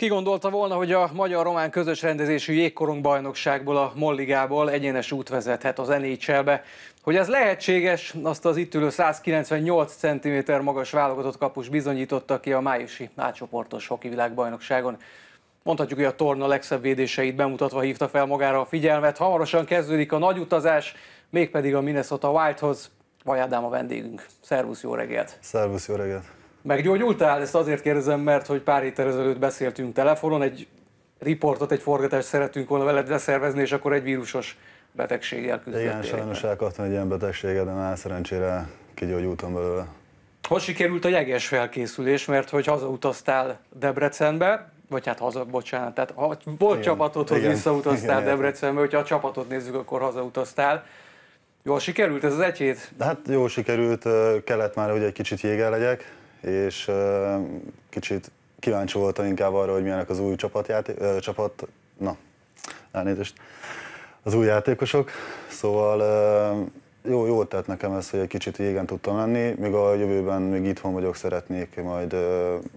Ki gondolta volna, hogy a magyar-román közös rendezésű jégkorong bajnokságból, a Molligából egyenes út vezethet az NHL-be. Hogy ez lehetséges, azt az itt ülő 198 cm magas válogatott kapus bizonyította ki a májusi átcsoportos világbajnokságon. Mondhatjuk, hogy a torna legszebb védéseit bemutatva hívta fel magára a figyelmet. Hamarosan kezdődik a nagy utazás, mégpedig a Minnesota Wildhoz. Vaj Ádám a vendégünk. Szervusz, jó reggelt! Szervusz, jó reggelt! Meggyógyultál? Ezt azért kérdezem, mert hogy pár héttel ezelőtt beszéltünk telefonon, egy riportot, egy forgatást szerettünk volna veled leszervezni, és akkor egy vírusos betegséggel küzdöttél. Igen, sajnos elkaptam egy ilyen betegséget, de már szerencsére kigyógyultam belőle. Hogy sikerült a jeges felkészülés, mert hogy hazautaztál Debrecenbe, vagy hát haza, bocsánat, tehát ha volt igen, hogy igen, visszautaztál igen, Debrecenbe, hogyha a csapatot nézzük, akkor hazautaztál. Jól sikerült ez az egy hét? Hát jól sikerült, kellett már, hogy egy kicsit jégen legyek, és kicsit kíváncsi voltam inkább arra, hogy milyenek az új csapatjáté- csapat, na, elnézést, az új játékosok, szóval jó, jó tett nekem ez, hogy egy kicsit jégen tudtam menni, még a jövőben még itthon vagyok, szeretnék majd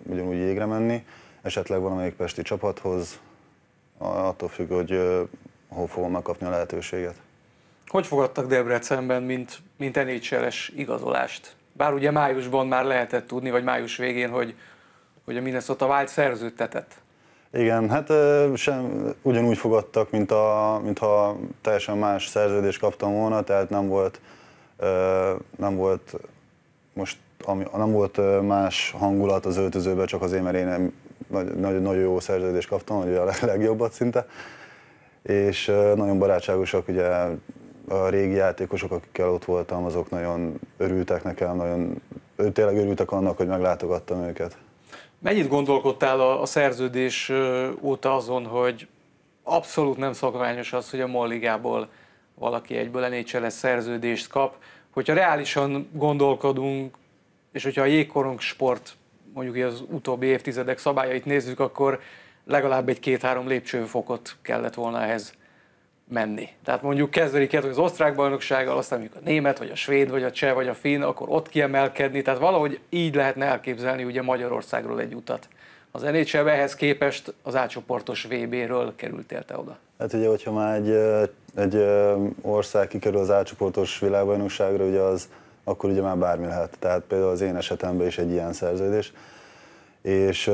ugyanúgy jégre menni, esetleg valamelyik pesti csapathoz, attól függ, hogy hol fogom megkapni a lehetőséget. Hogy fogadtak Debrecenben, mint, mint nhl igazolást? Bár ugye májusban már lehetett tudni, vagy május végén, hogy, hogy a Minnesota Wild szerződtetett. Igen, hát sem, ugyanúgy fogadtak, mint a, mintha teljesen más szerződést kaptam volna, tehát nem volt, nem volt most ami, nem volt más hangulat az öltözőben, csak azért, mert én nagyon, nagy, nagyon jó szerződést kaptam, ugye a legjobbat szinte, és nagyon barátságosak, ugye a régi játékosok, akikkel ott voltam, azok nagyon örültek nekem, nagyon tényleg örültek annak, hogy meglátogattam őket. Mennyit gondolkodtál a, a szerződés óta azon, hogy abszolút nem szokványos az, hogy a ligából valaki egyből nhl szerződést kap. Hogyha reálisan gondolkodunk, és hogyha a jégkorong sport mondjuk az utóbbi évtizedek szabályait nézzük, akkor legalább egy két-három lépcsőfokot kellett volna ehhez menni. Tehát mondjuk kezdődik el az osztrák bajnoksággal, aztán mondjuk a német, vagy a svéd, vagy a cseh, vagy a finn, akkor ott kiemelkedni. Tehát valahogy így lehetne elképzelni ugye Magyarországról egy utat. Az NHL ehhez képest az átcsoportos VB-ről kerültél te oda. Hát ugye, hogyha már egy, egy ország kikerül az átcsoportos világbajnokságra, ugye az, akkor ugye már bármi lehet. Tehát például az én esetemben is egy ilyen szerződés. És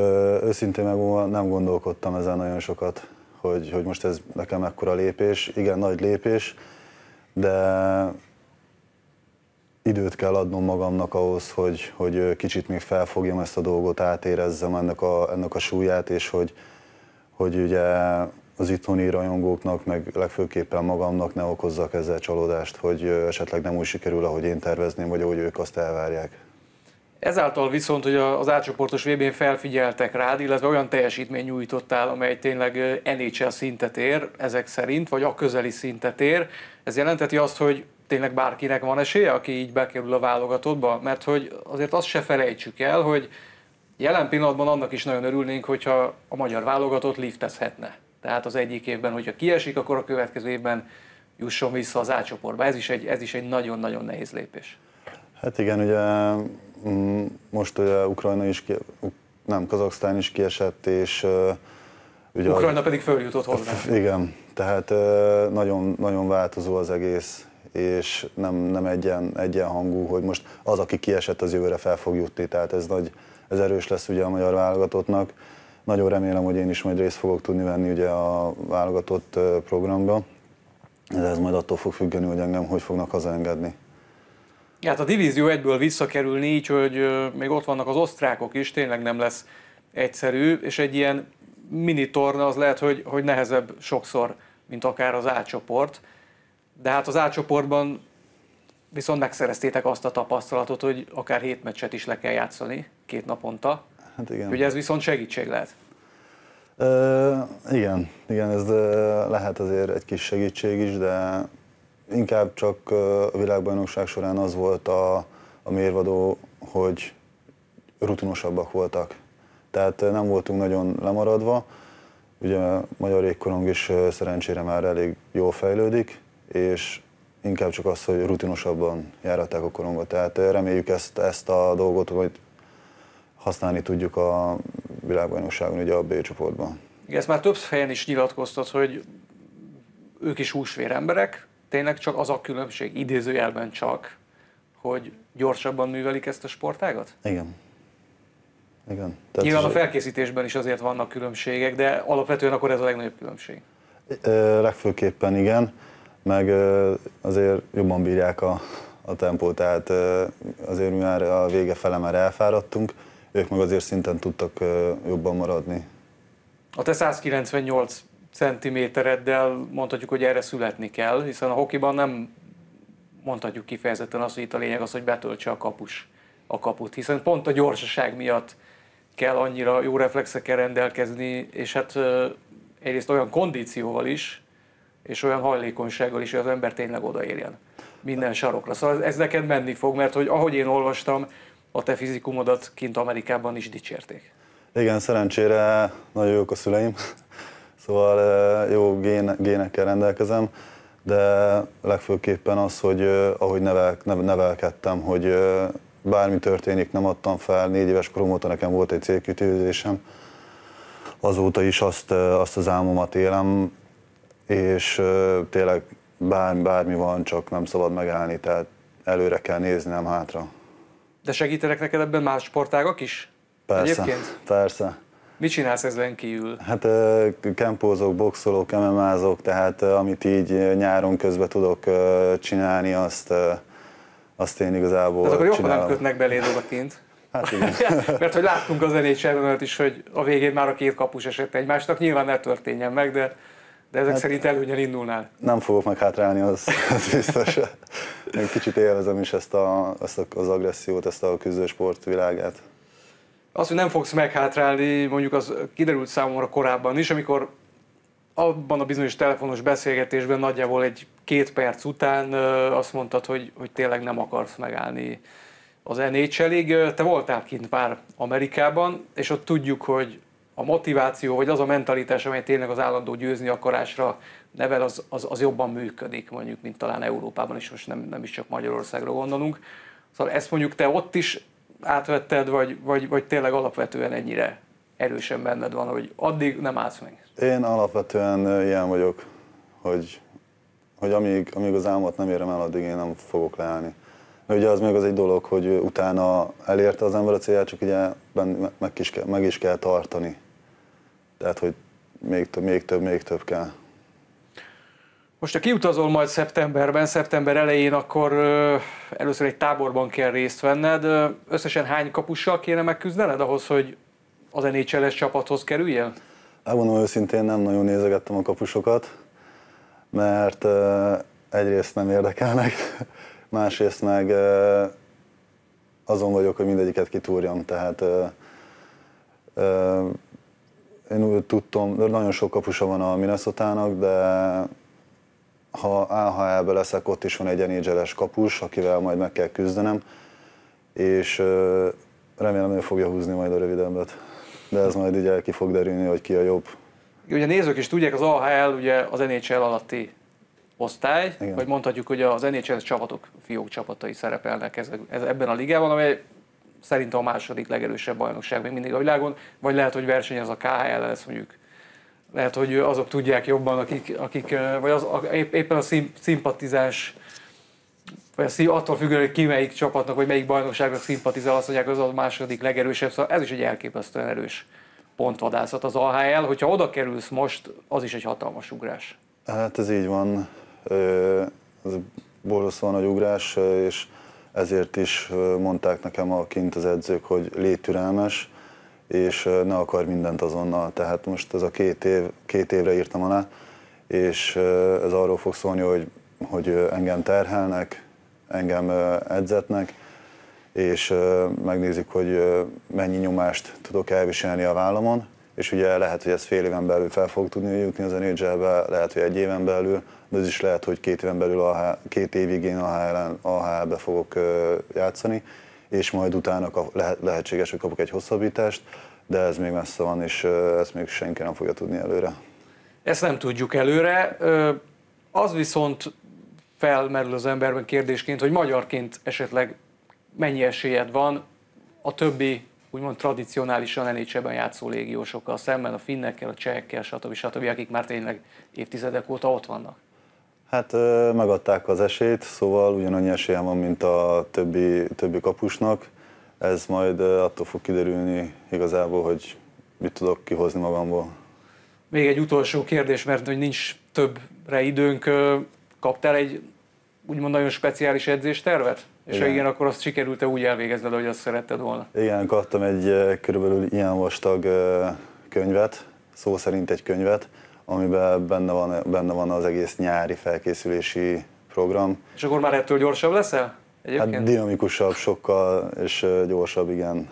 őszintén meg nem gondolkodtam ezen nagyon sokat hogy, hogy most ez nekem ekkora lépés. Igen, nagy lépés, de időt kell adnom magamnak ahhoz, hogy, hogy kicsit még felfogjam ezt a dolgot, átérezzem ennek a, ennek a súlyát, és hogy, hogy ugye az itthoni rajongóknak, meg legfőképpen magamnak ne okozzak ezzel csalódást, hogy esetleg nem úgy sikerül, ahogy én tervezném, vagy ahogy ők azt elvárják. Ezáltal viszont, hogy az átcsoportos vb n felfigyeltek rád, illetve olyan teljesítmény nyújtottál, amely tényleg NHL szintet ér, ezek szerint, vagy a közeli szintet ér, ez jelenteti azt, hogy tényleg bárkinek van esélye, aki így bekerül a válogatottba? Mert hogy azért azt se felejtsük el, hogy jelen pillanatban annak is nagyon örülnénk, hogyha a magyar válogatott liftezhetne. Tehát az egyik évben, hogyha kiesik, akkor a következő évben jusson vissza az átcsoportba. Ez is egy, ez is egy nagyon-nagyon nehéz lépés. Hát igen, ugye Mm, most ugye Ukrajna is, ki, nem, Kazaksztán is kiesett, és ugye... Ukrajna a, pedig följutott hozzá. Igen, tehát nagyon, nagyon változó az egész, és nem, nem egyen, egyenhangú, hogy most az, aki kiesett, az jövőre fel fog jutni, tehát ez nagy, ez erős lesz ugye a magyar válogatottnak. Nagyon remélem, hogy én is majd részt fogok tudni venni ugye a válogatott programba, de ez majd attól fog függeni, hogy engem hogy fognak hazaengedni. Hát a divízió egyből visszakerülni így, hogy még ott vannak az osztrákok is, tényleg nem lesz egyszerű, és egy ilyen mini torna az lehet, hogy, hogy nehezebb sokszor, mint akár az átcsoport. De hát az átcsoportban viszont megszereztétek azt a tapasztalatot, hogy akár hét meccset is le kell játszani két naponta. Hát igen. Ugye ez viszont segítség lehet. Ö, igen, igen, ez lehet azért egy kis segítség is, de inkább csak a világbajnokság során az volt a, a mérvadó, hogy rutinosabbak voltak. Tehát nem voltunk nagyon lemaradva. Ugye Magyar égkorong is szerencsére már elég jól fejlődik, és inkább csak az, hogy rutinosabban járatták a korongot. Tehát reméljük ezt, ezt a dolgot hogy használni tudjuk a világbajnokságon, ugye a B csoportban. Igen, ezt már több helyen is nyilatkoztat, hogy ők is húsvér emberek, tényleg csak az a különbség, idézőjelben csak, hogy gyorsabban művelik ezt a sportágat? Igen. Igen. Tehát Nyilván a felkészítésben is azért vannak különbségek, de alapvetően akkor ez a legnagyobb különbség. legfőképpen igen, meg azért jobban bírják a, a tempót, tehát azért mi már a vége fele már elfáradtunk, ők meg azért szinten tudtak jobban maradni. A te 198 centimétereddel mondhatjuk, hogy erre születni kell, hiszen a hokiban nem mondhatjuk kifejezetten azt, hogy itt a lényeg az, hogy betöltse a kapus a kaput, hiszen pont a gyorsaság miatt kell annyira jó reflexekkel rendelkezni, és hát egyrészt olyan kondícióval is, és olyan hajlékonysággal is, hogy az ember tényleg odaérjen minden sarokra. Szóval ez neked menni fog, mert hogy ahogy én olvastam, a te fizikumodat kint Amerikában is dicsérték. Igen, szerencsére nagyon jók a szüleim, Szóval jó gén, génekkel rendelkezem, de legfőképpen az, hogy ahogy nevel, nevelkedtem, hogy bármi történik, nem adtam fel, négy éves korom óta nekem volt egy célkitűzésem, azóta is azt, azt az álmomat élem, és tényleg bár, bármi van, csak nem szabad megállni, tehát előre kell nézni, nem hátra. De segítenek neked ebben más sportágak is? Persze, Egyébként? persze. Mit csinálsz ezen kívül? Hát kempózok, boxolok, MMA-zok, tehát amit így nyáron közben tudok csinálni, azt, azt én igazából Tehát akkor jobban nem kötnek beléd odakint. Hát igen. Mert hogy láttunk az NHL cserbenőt is, hogy a végén már a két kapus esett egymásnak, nyilván ne történjen meg, de, de ezek hát, szerint előnyen indulnál. Nem fogok hátrálni, az, az biztos. Én kicsit élvezem is ezt a, ezt a, az agressziót, ezt a küzdősport világát az, hogy nem fogsz meghátrálni, mondjuk az kiderült számomra korábban is, amikor abban a bizonyos telefonos beszélgetésben nagyjából egy két perc után azt mondtad, hogy, hogy tényleg nem akarsz megállni az nhl Te voltál kint pár Amerikában, és ott tudjuk, hogy a motiváció, vagy az a mentalitás, amely tényleg az állandó győzni akarásra nevel, az, az, az jobban működik, mondjuk, mint talán Európában, és most nem, nem is csak Magyarországra gondolunk. Szóval ezt mondjuk te ott is átvetted, vagy, vagy, vagy tényleg alapvetően ennyire erősen benned van, hogy addig nem állsz meg? Én alapvetően ilyen vagyok, hogy, hogy amíg, amíg az álmat nem érem el, addig én nem fogok leállni. De ugye az még az egy dolog, hogy utána elérte az ember a célját, csak ugye meg is, kell, meg is kell tartani. Tehát, hogy még több, még több, még több kell. Most, ha kiutazol majd szeptemberben, szeptember elején, akkor először egy táborban kell részt venned. Összesen hány kapussal kéne megküzdened ahhoz, hogy az nhl csapathoz kerüljél? Elmondom őszintén, nem nagyon nézegettem a kapusokat, mert egyrészt nem érdekelnek, másrészt meg azon vagyok, hogy mindegyiket kitúrjam, tehát én úgy tudtam, nagyon sok kapusa van a minnesota de ha AHL-be leszek, ott is van egy nhl kapus, akivel majd meg kell küzdenem, és remélem ő fogja húzni majd a rövidebbet. De ez majd így ki fog derülni, hogy ki a jobb. Ugye a nézők is tudják, az AHL ugye az NHL alatti osztály, Igen. vagy mondhatjuk, hogy az NHL csapatok, fiók csapatai szerepelnek ez, ebben a ligában, amely szerintem a második legerősebb bajnokság még mindig a világon, vagy lehet, hogy verseny az a KHL lesz mondjuk lehet, hogy azok tudják jobban, akik, akik vagy az, a, éppen a szim, szimpatizás, vagy a szim, attól függően, hogy ki melyik csapatnak, vagy melyik bajnokságnak szimpatizál, azt mondják, az a második legerősebb, szóval ez is egy elképesztően erős pontvadászat az AHL, hogyha oda kerülsz most, az is egy hatalmas ugrás. Hát ez így van, ez borzasztóan nagy ugrás, és ezért is mondták nekem a kint az edzők, hogy légy türelmes, és ne akar mindent azonnal. Tehát most ez a két, év, két évre írtam alá, és ez arról fog szólni, hogy, hogy engem terhelnek, engem edzetnek, és megnézik, hogy mennyi nyomást tudok elviselni a vállamon, és ugye lehet, hogy ez fél éven belül fel fog tudni jutni az nhl lehet, hogy egy éven belül, de ez is lehet, hogy két éven belül, a, két évig én hl be fogok játszani, és majd utána lehet, lehetséges, hogy kapok egy hosszabbítást, de ez még messze van, és ezt még senki nem fogja tudni előre. Ezt nem tudjuk előre. Az viszont felmerül az emberben kérdésként, hogy magyarként esetleg mennyi esélyed van a többi úgymond tradicionálisan NHL-ben játszó légiósokkal szemben, a finnekkel, a csehekkel, stb. stb., akik már tényleg évtizedek óta ott vannak. Hát megadták az esélyt, szóval ugyanannyi esélyem van, mint a többi, többi kapusnak. Ez majd attól fog kiderülni igazából, hogy mit tudok kihozni magamból. Még egy utolsó kérdés, mert hogy nincs többre időnk. Kaptál egy úgymond nagyon speciális edzéstervet? És igen. ha igen, akkor azt sikerült-e úgy elvégezned, hogy azt szeretted volna? Igen, kaptam egy körülbelül ilyen vastag könyvet, szó szerint egy könyvet, amiben benne van, benne van az egész nyári felkészülési program. És akkor már ettől gyorsabb leszel? Egyébként? Hát dinamikusabb, sokkal és gyorsabb, igen.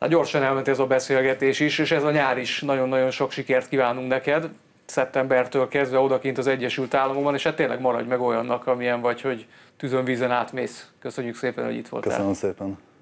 Hát gyorsan elment ez a beszélgetés is, és ez a nyár is. Nagyon-nagyon sok sikert kívánunk neked szeptembertől kezdve odakint az Egyesült Államokban, és hát tényleg maradj meg olyannak, amilyen vagy, hogy tűzön vízen átmész. Köszönjük szépen, hogy itt voltál. Köszönöm szépen.